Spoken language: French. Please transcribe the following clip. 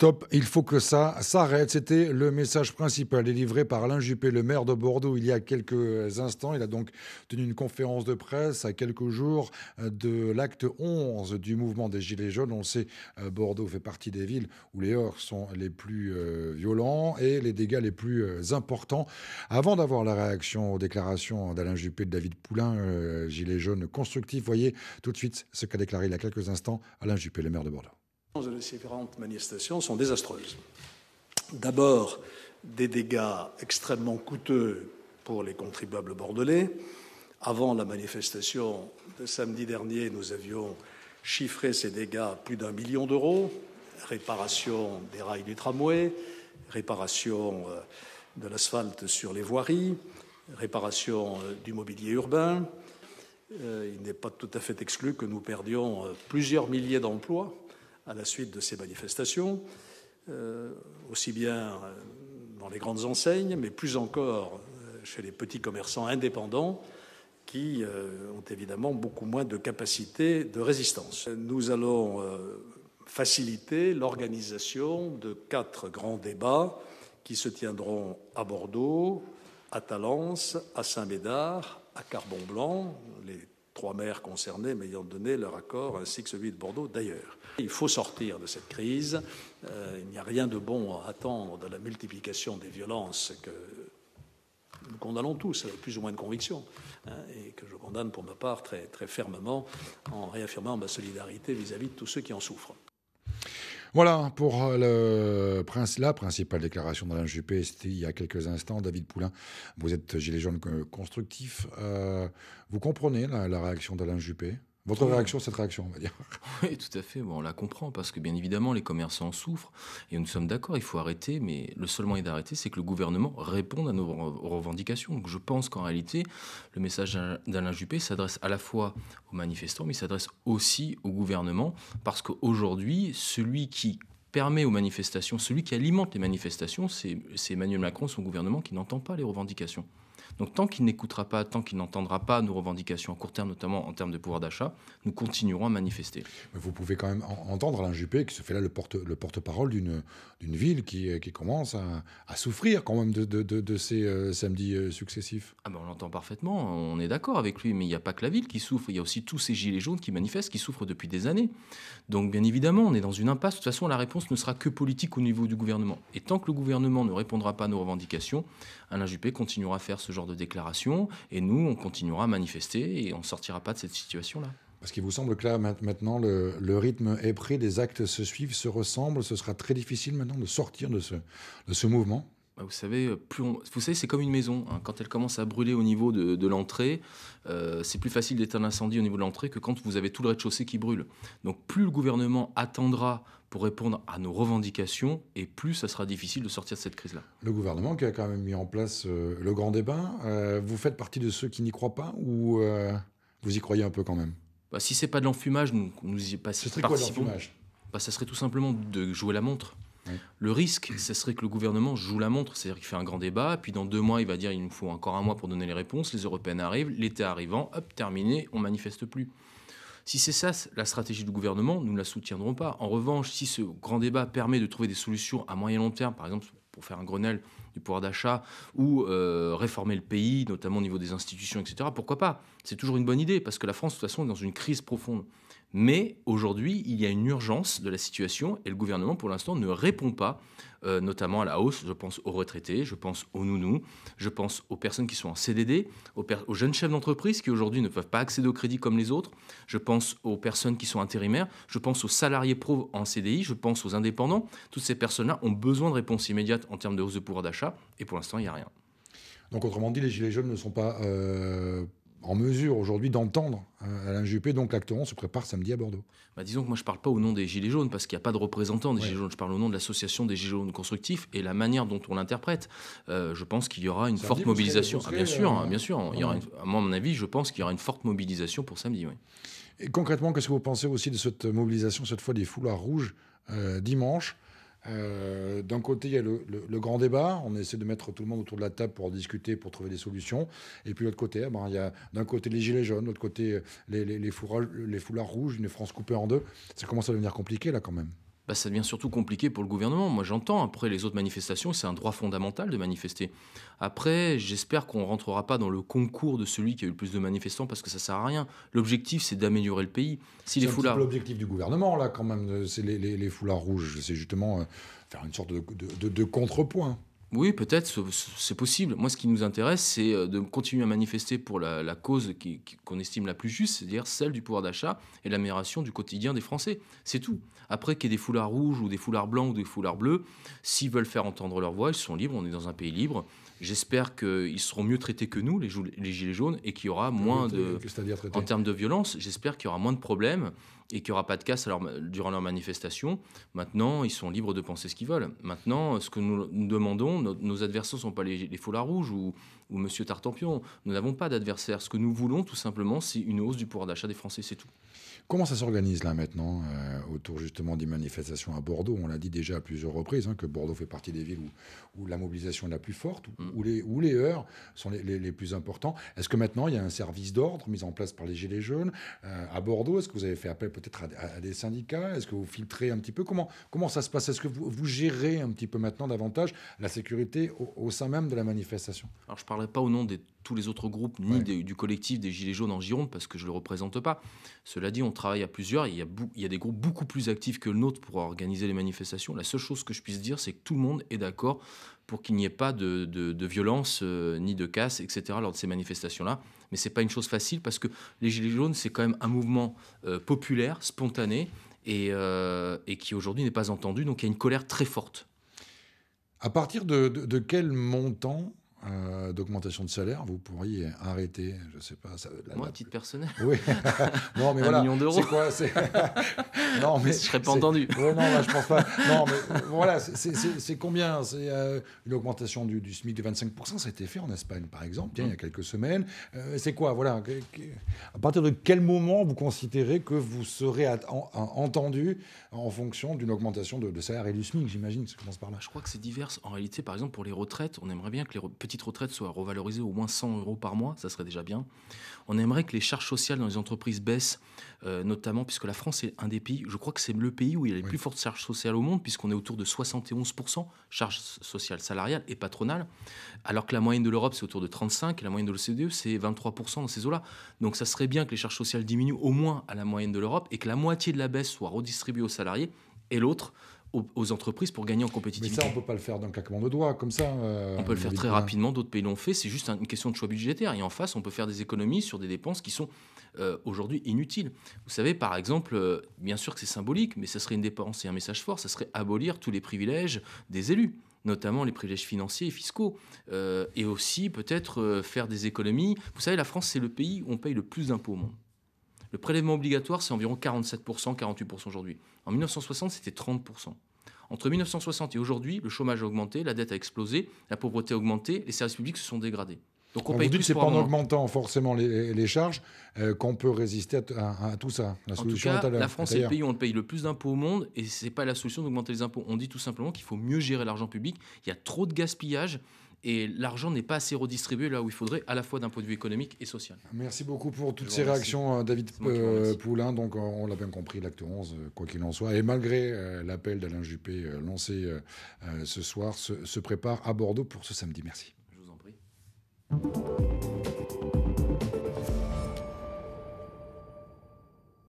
Stop, il faut que ça s'arrête. C'était le message principal délivré par Alain Juppé, le maire de Bordeaux, il y a quelques instants. Il a donc tenu une conférence de presse à quelques jours euh, de l'acte 11 du mouvement des Gilets jaunes. On sait, euh, Bordeaux fait partie des villes où les heurts sont les plus euh, violents et les dégâts les plus importants. Avant d'avoir la réaction aux déclarations d'Alain Juppé, de David Poulain, Gilets jaunes constructifs, voyez tout de suite ce qu'a déclaré il y a quelques instants Alain Juppé, le maire de Bordeaux de ces différentes manifestations sont désastreuses. D'abord, des dégâts extrêmement coûteux pour les contribuables bordelais. Avant la manifestation de samedi dernier, nous avions chiffré ces dégâts à plus d'un million d'euros. Réparation des rails du tramway, réparation euh, de l'asphalte sur les voiries, réparation euh, du mobilier urbain. Euh, il n'est pas tout à fait exclu que nous perdions plusieurs milliers d'emplois à la suite de ces manifestations, euh, aussi bien euh, dans les grandes enseignes, mais plus encore euh, chez les petits commerçants indépendants qui ont évidemment beaucoup moins de capacités de résistance. Nous allons faciliter l'organisation de quatre grands débats qui se tiendront à Bordeaux, à Talence, à Saint-Médard, à Carbon-Blanc, trois maires concernés m'ayant donné leur accord, ainsi que celui de Bordeaux d'ailleurs. Il faut sortir de cette crise. Euh, il n'y a rien de bon à attendre de la multiplication des violences que nous condamnons tous, avec plus ou moins de conviction, hein, et que je condamne pour ma part très, très fermement en réaffirmant ma solidarité vis à -vis de tous ceux qui en souffrent. Voilà pour euh, le, la principale déclaration d'Alain Juppé, c'était il y a quelques instants. David Poulain, vous êtes gilet jaunes euh, constructif. Euh, vous comprenez la réaction d'Alain Juppé votre réaction, cette réaction, on va dire. Oui, tout à fait. Bon, on la comprend parce que bien évidemment, les commerçants souffrent et nous sommes d'accord, il faut arrêter. Mais le seul moyen d'arrêter, c'est que le gouvernement réponde à nos revendications. Donc je pense qu'en réalité, le message d'Alain Juppé s'adresse à la fois aux manifestants, mais s'adresse aussi au gouvernement parce qu'aujourd'hui, celui qui permet aux manifestations, celui qui alimente les manifestations, c'est Emmanuel Macron, son gouvernement, qui n'entend pas les revendications. Donc tant qu'il n'écoutera pas, tant qu'il n'entendra pas nos revendications à court terme, notamment en termes de pouvoir d'achat, nous continuerons à manifester. vous pouvez quand même entendre Alain Juppé qui se fait là le porte-parole le porte d'une ville qui, euh, commence à, souffrir quand même de, de, ces euh, samedis euh, successifs. Ah ben, on l'entend parfaitement, on est d'accord avec lui, mais il n'y a pas que la ville qui souffre, il y a aussi tous ces gilets jaunes qui manifestent, qui souffrent depuis des années. Donc bien évidemment, on est dans une impasse. De toute façon, la réponse ne sera que politique au niveau du gouvernement. Et tant que le gouvernement ne répondra pas à nos revendications, Alain Juppé continuera à faire ce genre de de déclaration, et nous, on continuera à manifester et on ne sortira pas de cette situation-là. Parce qu'il vous semble que là, maintenant, le, rythme est pris, des actes se suivent, se ressemblent, ce sera très difficile maintenant de sortir de ce, de ce mouvement bah, vous savez, euh, plus on... vous savez, c'est comme une maison. Hein. Quand elle commence à brûler au niveau de, l'entrée, euh, c'est plus facile d'éteindre l'incendie au niveau de l'entrée que quand vous avez tout le rez-de-chaussée qui brûle. Donc plus le gouvernement attendra pour répondre à nos revendications et plus ça sera difficile de sortir de cette crise-là. Le gouvernement qui a quand même mis en place euh, le grand débat, euh, vous faites partie de ceux qui n'y croient pas ou euh, vous y croyez un peu quand même bah, Si c'est pas de l'enfumage, nous, nous y pas, ce serait Quoi, bah, ça serait tout simplement de jouer la montre. Le risque, ce serait que le gouvernement joue la montre, c'est-à-dire qu'il fait un grand débat, puis dans deux mois, il va dire il nous faut encore un mois pour donner les réponses, les Européennes arrivent, l'été arrivant, hop, terminé, on manifeste plus. Si c'est ça la stratégie du gouvernement, nous ne la soutiendrons pas. En revanche, si ce grand débat permet de trouver des solutions à moyen et long terme, par exemple pour faire un Grenelle du pouvoir d'achat ou euh, réformer le pays, notamment au niveau des institutions, etc. Pourquoi pas C'est toujours une bonne idée parce que la France, de toute façon, est dans une crise profonde. Mais aujourd'hui, il y a une urgence de la situation et le gouvernement, pour l'instant, ne répond pas, euh, notamment à la hausse. Je pense aux retraités, je pense aux nounous, je pense aux personnes qui sont en CDD, aux, aux jeunes chefs d'entreprise qui aujourd'hui ne peuvent pas accéder au crédit comme les autres, je pense aux personnes qui sont intérimaires, je pense aux salariés pro en CDI, je pense aux indépendants. Toutes ces personnes-là ont besoin de réponses immédiates en termes de hausse de pouvoir d'achat et pour l'instant, il n'y a rien. Donc, autrement dit, les Gilets jaunes ne sont pas euh, en mesure aujourd'hui d'entendre euh, Alain Juppé. Donc, l'acte se prépare samedi à Bordeaux. Bah, disons que moi, je ne parle pas au nom des Gilets jaunes parce qu'il n'y a pas de représentant des Gilets jaunes. Je parle au nom de l'association des Gilets jaunes constructifs et la manière dont on l'interprète. Euh, je pense qu'il y aura une forte mobilisation. Ah, bien sûr, bien sûr. à mon avis, je pense qu'il y aura une forte mobilisation pour samedi. Oui. Et concrètement, qu'est-ce que vous pensez aussi de cette mobilisation, cette fois des foulards rouges dimanche euh, d'un côté, il y a le, grand débat. On essaie de mettre tout le monde autour de la table pour discuter, pour trouver des solutions. Et puis, de l'autre côté, eh ben, il y a d'un côté les gilets jaunes, de l'autre côté euh, les, foulards, les foulards rouges, une France coupée en deux. Ça commence à devenir compliqué, là, quand même. Bah, ça devient surtout compliqué pour le gouvernement. Moi, j'entends, après les autres manifestations, c'est un droit fondamental de manifester. Après, j'espère qu'on ne rentrera pas dans le concours de celui qui a eu le plus de manifestants, parce que ça ne sert à rien. L'objectif, c'est d'améliorer le pays. Si c'est l'objectif du gouvernement, là, quand même, c'est les, foulards rouges. C'est justement euh, faire une sorte de contrepoint. Oui, peut-être, c'est possible. Moi, ce qui nous intéresse, c'est euh, de continuer à manifester pour la, cause qu'on estime la plus juste, c'est-à-dire celle du pouvoir d'achat et l'amélioration du quotidien des Français. C'est tout. Après qu'il y ait des foulards rouges ou des foulards blancs ou des foulards bleus, s'ils veulent faire entendre leur voix, ils sont libres, on est dans un pays libre. J'espère qu'ils seront mieux traités que nous, les, les Gilets jaunes, et qu'il y aura moins de... En termes de violence, j'espère qu'il y aura moins de problèmes et qu'il n'y aura pas de casse alors, durant leur manifestation. Maintenant, ils sont libres de penser ce qu'ils veulent. Maintenant, ce que nous, demandons, nos adversaires ne sont pas les, les foulards rouges ou, ou Monsieur Tartampion. Nous n'avons pas d'adversaire. Ce que nous voulons, tout simplement, c'est une hausse du pouvoir d'achat des Français, c'est tout. Comment ça s'organise là maintenant euh, autour justement des manifestations à Bordeaux On l'a dit déjà à plusieurs reprises hein, que Bordeaux fait partie des villes où, la mobilisation est la plus forte, où, mm. les, les, heures sont les, plus importantes. Est-ce que maintenant il y a un service d'ordre mis en place par les Gilets jaunes euh, à Bordeaux Est-ce que vous avez fait appel peut-être à, des syndicats Est-ce que vous filtrez un petit peu comment, comment ça se passe Est-ce que vous, gérez un petit peu maintenant davantage la sécurité au, sein même de la manifestation Alors je ne parlerai pas au nom de tous les autres groupes ni du collectif des Gilets jaunes en Gironde parce que je ne le représente pas. Cela dit, on travaille à plusieurs. Il y, a il des groupes beaucoup plus actifs que le nôtre pour organiser les manifestations. La seule chose que je puisse dire, c'est que tout le monde est d'accord pour qu'il n'y ait pas de, violence euh, ni de casse, etc. lors de ces manifestations-là mais c'est pas une chose facile parce que les Gilets jaunes, c'est quand même un mouvement euh, populaire, spontané, euh, et, qui aujourd'hui n'est pas entendu. Donc il y a une colère très forte. À partir de quel montant euh, d'augmentation de salaire, vous pourriez arrêter, je sais pas. Ça, Moi, à la... titre personnel. Oui. non, mais Un voilà. million d'euros. quoi Non, mais. Je serais pas entendu. non, là, je pense pas. Non, mais voilà, c'est combien C'est euh, une augmentation du, SMIC de 25%. Ça a été fait en Espagne, par exemple, il y a mm. quelques semaines. Euh, c'est quoi Voilà. À partir de quel moment vous considérez que vous serez entendu en fonction d'une augmentation de, salaire et du SMIC J'imagine que ça commence par là. Je crois que c'est divers. En réalité, par exemple, pour les retraites, on aimerait bien que les petite retraite soit revalorisée au moins 100 euros par mois, ça serait déjà bien. On aimerait que les charges sociales dans les entreprises baissent, euh, notamment puisque la France est un des pays, je crois que c'est le pays où il y a les plus fortes charges sociales au monde, puisqu'on est autour de 71% charges sociales salariales et patronales, alors que la moyenne de l'Europe c'est autour de 35% et la moyenne de l'OCDE c'est 23% dans ces eaux-là. Donc ça serait bien que les charges sociales diminuent au moins à la moyenne de l'Europe et que la moitié de la baisse soit redistribuée aux salariés et l'autre aux, entreprises pour gagner en compétitivité. Mais ça, on ne peut pas le faire d'un claquement de doigts, comme ça. Euh, on peut le faire très rapidement, d'autres pays l'ont fait, c'est juste une question de choix budgétaire. Et en face, on peut faire des économies sur des dépenses qui sont euh, aujourd'hui inutiles. Vous savez, par exemple, euh, bien sûr que c'est symbolique, mais ça serait une dépense et un message fort, ça serait abolir tous les privilèges des élus notamment les privilèges financiers et fiscaux, et aussi peut-être faire des économies. Vous savez, la France, c'est le pays où on paye le plus d'impôts au monde. Le prélèvement obligatoire, c'est environ 47%, 48% aujourd'hui. En 1960, c'était 30%. Entre 1960 et aujourd'hui, le chômage a augmenté, la dette a explosé, la pauvreté a augmenté, les services publics se sont dégradés. Donc on, on paye vous dit que c'est pas en augmentant forcément les, charges euh, qu'on peut résister à, tout ça. La solution en tout cas, la France est le pays où on paye le plus d'impôts au monde et c'est pas la solution d'augmenter les impôts. On dit tout simplement qu'il faut mieux gérer l'argent public. Il y a trop de gaspillage et l'argent n'est pas assez redistribué là où il faudrait, à la fois d'un point de vue économique et social. Merci beaucoup pour toutes ces réactions, euh, David euh, Poulain. Donc, euh, on l'a bien compris, l'acte 11, quoi qu'il en soit. Et malgré l'appel d'Alain Juppé lancé ce soir, se, prépare à Bordeaux pour ce samedi. Merci. Je vous en prie.